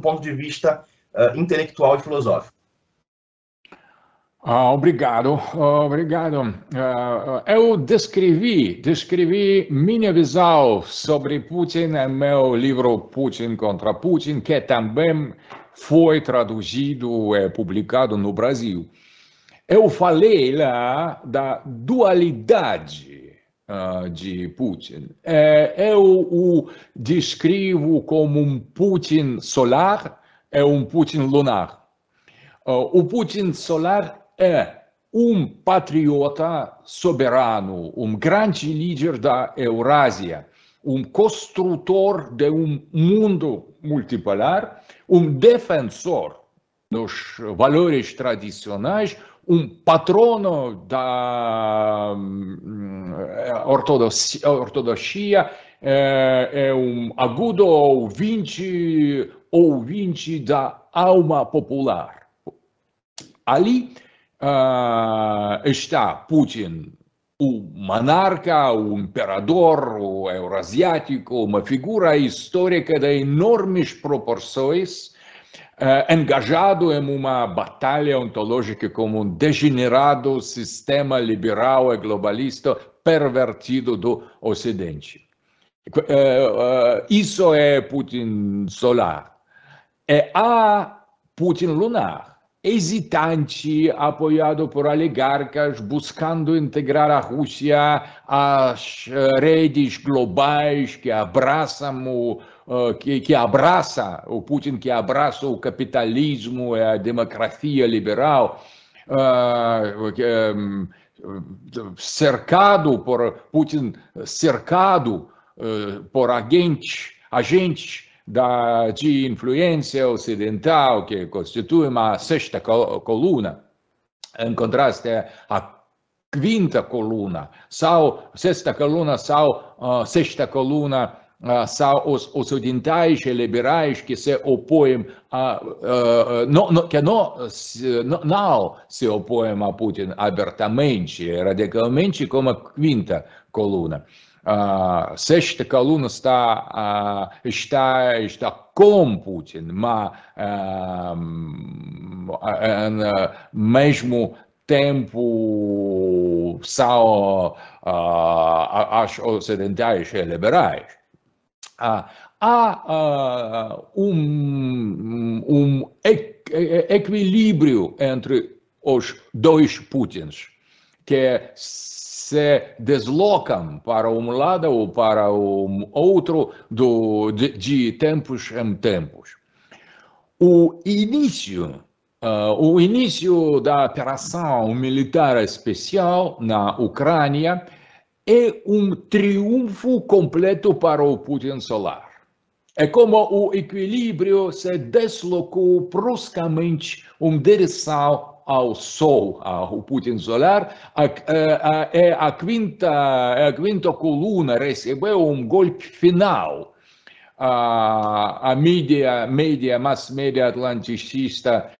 ponto de vista uh, intelectual e filosófico. Ah, obrigado, oh, obrigado. Uh, eu descrevi, descrevi minha visão sobre Putin no é meu livro Putin contra Putin, que também foi traduzido e é publicado no Brasil. Eu falei lá da dualidade ah, de Putin. Eh, eu o descrevo como um Putin solar, é um Putin lunar. Ah, o Putin solar é um patriota soberano, um grande líder da Eurásia, um construtor de um mundo multipolar, um defensor dos valores tradicionais, um patrono da hum, é, é ortodoxia, é ortodoxia é, é, um agudo ouvinte, ouvinte da alma popular. Ali uh, está Putin, o monarca, o imperador, o eurasiático, uma figura histórica de enormes proporções, uh, engajado em uma batalha ontológica com um degenerado sistema liberal e globalista pervertido do Ocidente. Eh, eh, isso é Putin solar. É a ah, Putin lunar, hesitante, apoiado por oligarcas, buscando integrar a Rússia às eh, redes globais que abraçam o que, que, abraça o Putin, que abraça o capitalismo, a democracia liberal, ah, cercado por Putin, cercado eh, por agentes, da, de influência ocidental que constitui uma sexta coluna, em contraste é a quinta coluna. São, sexta coluna são uh, ah, sexta coluna осудintai, liberais, que se opõem a. não, que não, não se opõem a Putin abertamente, radicalmente, como a quinta coluna. A sexta coluna está, está, está com Putin, mas mesmo tempo são uh, as ocidentais e liberais. Ah, há ah, um, um equilíbrio entre os dois Putins, que se deslocam para um lado ou para o outro do, de, de tempos em tempos. O início Uh, o início da operação militar especial na Ucrânia é um triunfo completo para o Putin solar. É como o equilíbrio se deslocou bruscamente em direção ao Sol, ao Putin solar. A, a, a, é a quinta, é a quinta coluna recebeu um golpe final. A, a mídia, mídia, mass média atlanticista